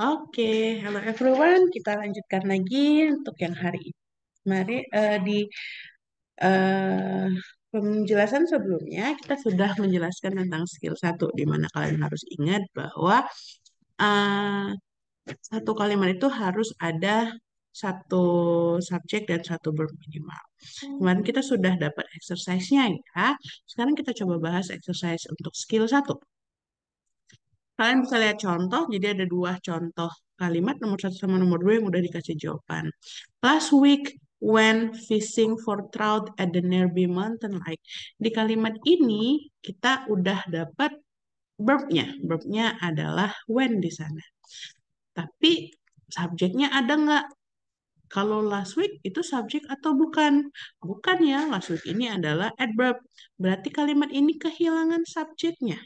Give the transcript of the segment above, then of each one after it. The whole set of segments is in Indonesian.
Oke, hello everyone. Kita lanjutkan lagi untuk yang hari ini. Mari uh, di uh, penjelasan sebelumnya kita sudah menjelaskan tentang skill satu, di mana kalian harus ingat bahwa uh, satu kalimat itu harus ada satu subjek dan satu verb minimal. Kemarin kita sudah dapat exercise-nya ya. Sekarang kita coba bahas exercise untuk skill satu. Kalian bisa lihat contoh, jadi ada dua contoh kalimat nomor satu sama nomor dua yang udah dikasih jawaban. Last week when fishing for trout at the nearby mountain lake. Di kalimat ini kita udah dapat verbnya. Verbnya adalah when di sana. Tapi subjeknya ada nggak? Kalau last week itu subjek atau bukan? Bukan ya, last week ini adalah adverb. Berarti kalimat ini kehilangan subjeknya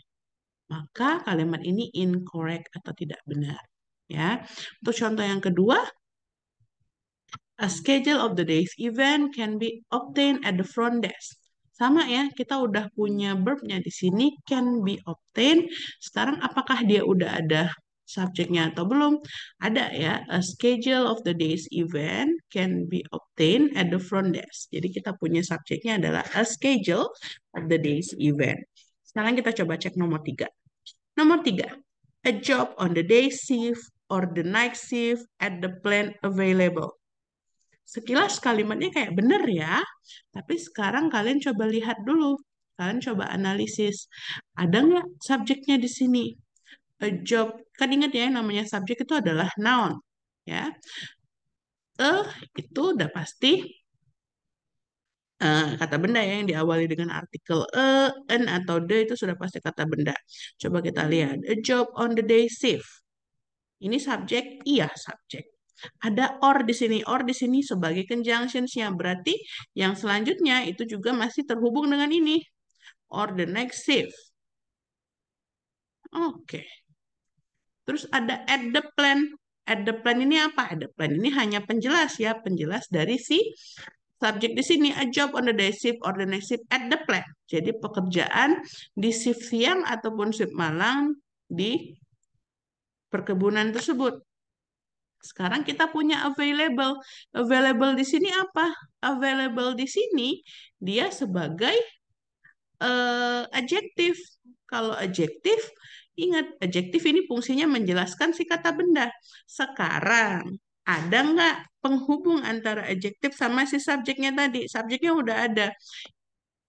maka kalimat ini incorrect atau tidak benar. Ya, untuk contoh yang kedua, a schedule of the day's event can be obtained at the front desk. Sama ya, kita udah punya verbnya di sini can be obtained. Sekarang apakah dia udah ada subjeknya atau belum? Ada ya, a schedule of the day's event can be obtained at the front desk. Jadi kita punya subjeknya adalah a schedule of the day's event. Sekarang kita coba cek nomor tiga. Nomor tiga, a job on the day shift or the night shift at the plan available. Sekilas kalimatnya kayak bener ya, tapi sekarang kalian coba lihat dulu. Kalian coba analisis, ada nggak subjeknya di sini? A job, kan ingat ya namanya subjek itu adalah noun. ya. A itu udah pasti Eh, kata benda ya yang diawali dengan artikel a, eh, an atau the itu sudah pasti kata benda. Coba kita lihat. A job on the day shift. Ini subjek, iya subjek. Ada or di sini, or di sini sebagai conjunctionsnya. Berarti yang selanjutnya itu juga masih terhubung dengan ini. Or the next shift. Oke. Okay. Terus ada at the plan. At the plan ini apa? At the plan ini hanya penjelas ya, penjelas dari si subjek di sini a job on the day shift or the night shift at the plant. Jadi pekerjaan di shift siang ataupun shift malam di perkebunan tersebut. Sekarang kita punya available. Available di sini apa? Available di sini dia sebagai uh, adjektif. Kalau adjektif, ingat adjektif ini fungsinya menjelaskan si kata benda. Sekarang ada nggak penghubung antara adjektif sama si subjeknya tadi? Subjeknya udah ada,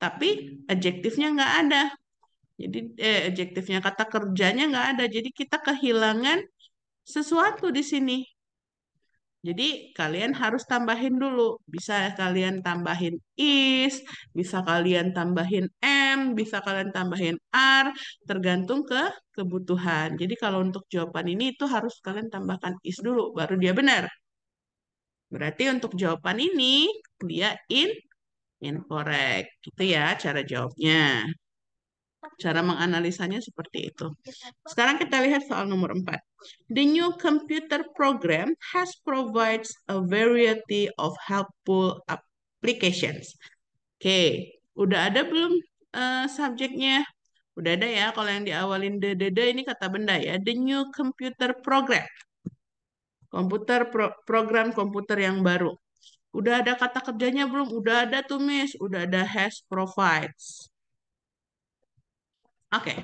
tapi adjektifnya nggak ada. Jadi eh, adjektifnya kata kerjanya nggak ada. Jadi kita kehilangan sesuatu di sini. Jadi kalian harus tambahin dulu. Bisa kalian tambahin is, bisa kalian tambahin m, bisa kalian tambahin r, tergantung ke kebutuhan. Jadi kalau untuk jawaban ini itu harus kalian tambahkan is dulu, baru dia benar. Berarti untuk jawaban ini dia in incorrect. Gitu ya cara jawabnya. Cara menganalisanya seperti itu. Sekarang kita lihat soal nomor 4. The new computer program has provides a variety of helpful applications. Oke, okay. udah ada belum uh, subjeknya? Udah ada ya, kalau yang diawalin de, de, de ini kata benda ya. The new computer program. Komputer pro, program komputer yang baru. Udah ada kata kerjanya belum? Udah ada tuh, Miss. Udah ada has provides. Oke.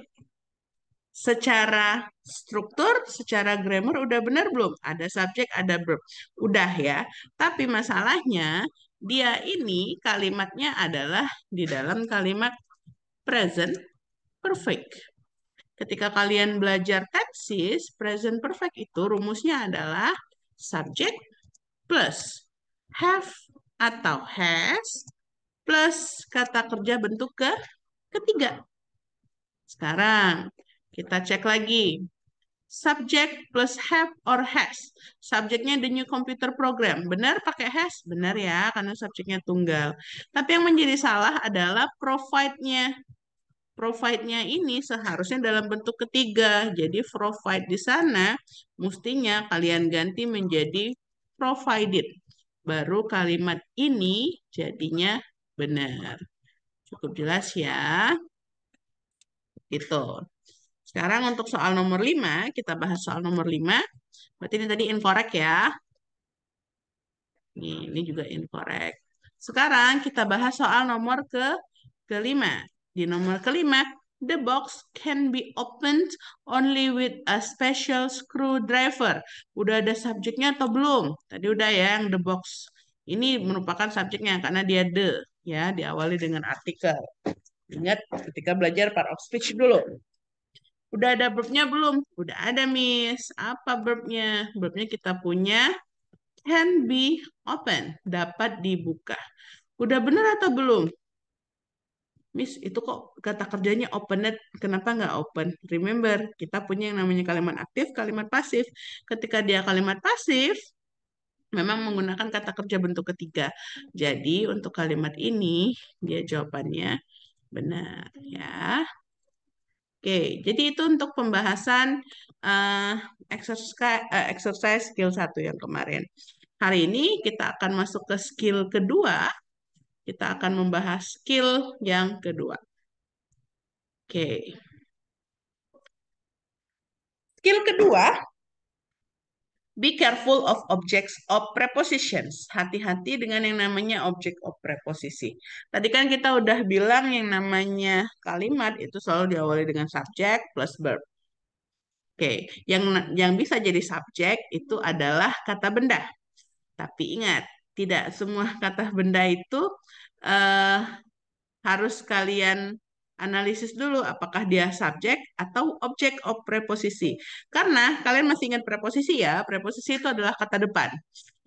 Secara struktur, secara grammar udah benar belum? Ada subjek, ada verb. Udah ya. Tapi masalahnya dia ini kalimatnya adalah di dalam kalimat present perfect. Ketika kalian belajar tenses, present perfect itu rumusnya adalah subject plus have atau has plus kata kerja bentuk ke ketiga. Sekarang kita cek lagi. Subject plus have or has. Subjeknya the new computer program. Benar pakai has? Benar ya, karena subjeknya tunggal. Tapi yang menjadi salah adalah provide-nya. Provide-nya ini seharusnya dalam bentuk ketiga. Jadi provide di sana mestinya kalian ganti menjadi provided. Baru kalimat ini jadinya benar. Cukup jelas ya. Gitu. Sekarang untuk soal nomor 5, kita bahas soal nomor 5. Berarti ini tadi incorrect ya. Ini, ini juga incorrect. Sekarang kita bahas soal nomor ke kelima. Di nomor kelima, the box can be opened only with a special screwdriver. Udah ada subjeknya atau belum? Tadi udah ya yang the box. Ini merupakan subjeknya karena dia the ya diawali dengan artikel. Ya. Ingat ketika belajar part of speech dulu. Udah ada verbnya belum? Udah ada, Miss. Apa verbnya? Verbnya kita punya can be open, dapat dibuka. Udah benar atau belum? Miss, itu kok kata kerjanya opened, kenapa nggak open? Remember, kita punya yang namanya kalimat aktif, kalimat pasif. Ketika dia kalimat pasif, memang menggunakan kata kerja bentuk ketiga. Jadi, untuk kalimat ini, dia jawabannya Benar ya. Hmm. Oke, jadi itu untuk pembahasan uh, exercise, uh, exercise skill satu yang kemarin. Hari ini kita akan masuk ke skill kedua. Kita akan membahas skill yang kedua. Oke. Skill kedua Be careful of objects of prepositions. Hati-hati dengan yang namanya object of preposisi. Tadi kan kita udah bilang yang namanya kalimat itu selalu diawali dengan subject plus verb. Oke, okay. yang yang bisa jadi subject itu adalah kata benda. Tapi ingat, tidak semua kata benda itu uh, harus kalian analisis dulu apakah dia subjek atau objek of preposisi. Karena kalian masih ingat preposisi ya, preposisi itu adalah kata depan.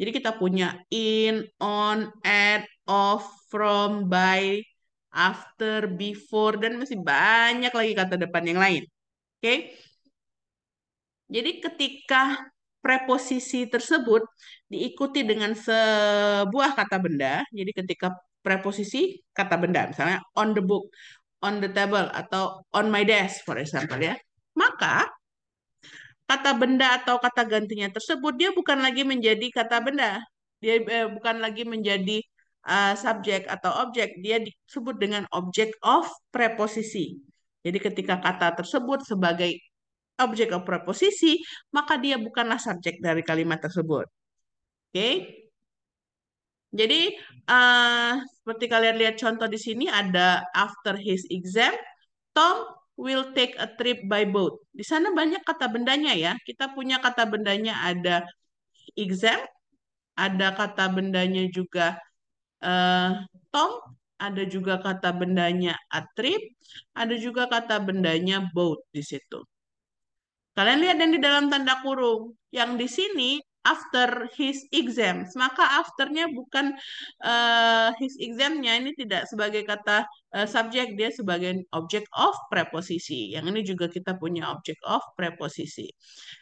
Jadi kita punya in, on, at, of, from, by, after, before, dan masih banyak lagi kata depan yang lain. Oke? Okay? Jadi ketika preposisi tersebut diikuti dengan sebuah kata benda, jadi ketika preposisi kata benda misalnya on the book on the table atau on my desk for example ya. Maka kata benda atau kata gantinya tersebut dia bukan lagi menjadi kata benda. Dia eh, bukan lagi menjadi uh, subjek atau objek, dia disebut dengan object of preposisi. Jadi ketika kata tersebut sebagai objek of preposisi, maka dia bukanlah subjek dari kalimat tersebut. Oke. Okay? Jadi uh, seperti kalian lihat contoh di sini ada after his exam, Tom will take a trip by boat. Di sana banyak kata bendanya ya. Kita punya kata bendanya ada exam, ada kata bendanya juga uh, Tom, ada juga kata bendanya a trip, ada juga kata bendanya boat di situ. Kalian lihat yang di dalam tanda kurung. Yang di sini after his exams. Maka afternya bukan uh, his examnya ini tidak sebagai kata uh, subjek dia sebagai object of preposisi. Yang ini juga kita punya object of preposisi.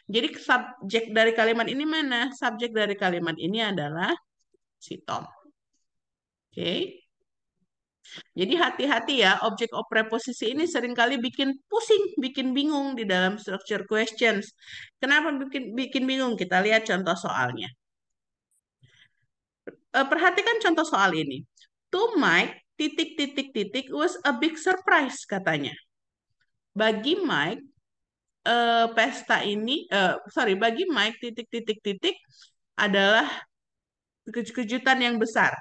Jadi subjek dari kalimat ini mana? Subjek dari kalimat ini adalah si Tom. Oke. Okay. Jadi hati-hati ya, objek of preposisi ini seringkali bikin pusing, bikin bingung di dalam structure questions. Kenapa bikin bikin bingung? Kita lihat contoh soalnya. Eh, perhatikan contoh soal ini. To Mike, titik titik titik was a big surprise katanya. Bagi Mike, Uh, pesta ini, uh, sorry, bagi Mike titik titik titik adalah kejutan yang besar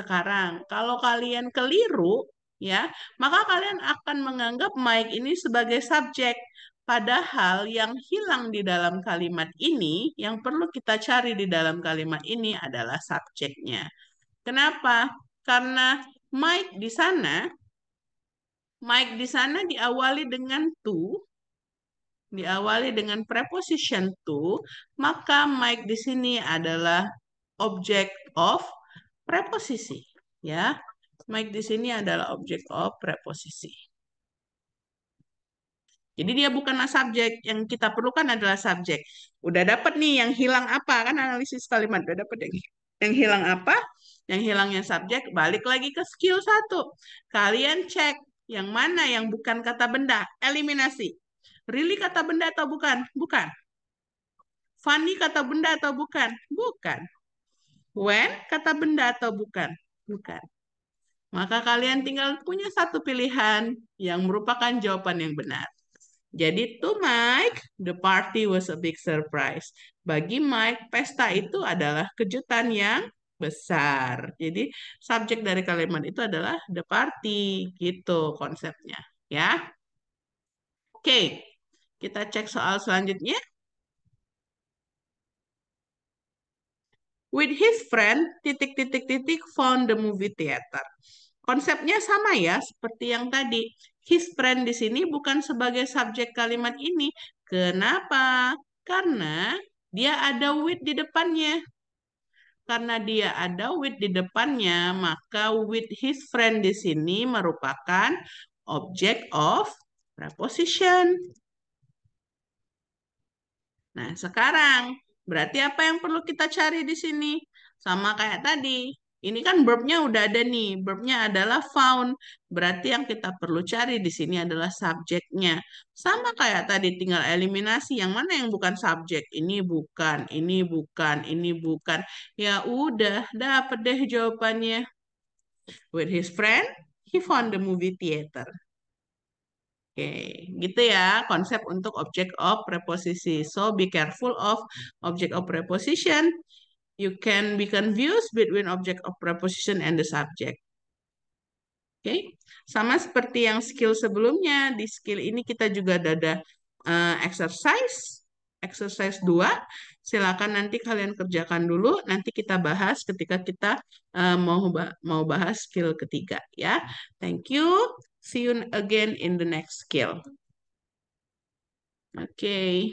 sekarang. Kalau kalian keliru, ya, maka kalian akan menganggap Mike ini sebagai subjek. Padahal yang hilang di dalam kalimat ini, yang perlu kita cari di dalam kalimat ini adalah subjeknya. Kenapa? Karena Mike di sana, Mike di sana diawali dengan to, diawali dengan preposition to, maka Mike di sini adalah object of preposisi ya. Mike di sini adalah objek of preposisi. Jadi dia bukanlah subjek. Yang kita perlukan adalah subjek. Udah dapat nih yang hilang apa kan analisis kalimat udah dapat yang yang hilang apa? Yang hilangnya subjek balik lagi ke skill satu. Kalian cek yang mana yang bukan kata benda, eliminasi. Really kata benda atau bukan? Bukan. Funny kata benda atau bukan? Bukan. When kata benda atau bukan? Bukan. Maka kalian tinggal punya satu pilihan yang merupakan jawaban yang benar. Jadi to Mike, the party was a big surprise. Bagi Mike, pesta itu adalah kejutan yang besar. Jadi subjek dari kalimat itu adalah the party gitu konsepnya, ya. Oke. Kita cek soal selanjutnya. with his friend titik titik titik found the movie theater. Konsepnya sama ya seperti yang tadi. His friend di sini bukan sebagai subjek kalimat ini. Kenapa? Karena dia ada with di depannya. Karena dia ada with di depannya, maka with his friend di sini merupakan object of preposition. Nah, sekarang Berarti apa yang perlu kita cari di sini? Sama kayak tadi, ini kan verbnya udah ada nih, verbnya adalah found. Berarti yang kita perlu cari di sini adalah subjeknya. Sama kayak tadi, tinggal eliminasi. Yang mana yang bukan subjek? Ini bukan, ini bukan, ini bukan. Ya udah, dapet deh jawabannya. With his friend, he found the movie theater. Oke, gitu ya konsep untuk object of preposition. So be careful of object of preposition. You can be confused between object of preposition and the subject. Oke, okay. sama seperti yang skill sebelumnya, di skill ini kita juga ada uh, exercise, exercise 2. Silakan nanti kalian kerjakan dulu, nanti kita bahas ketika kita uh, mau mau bahas skill ketiga ya. Thank you. See you again in the next skill. Okay.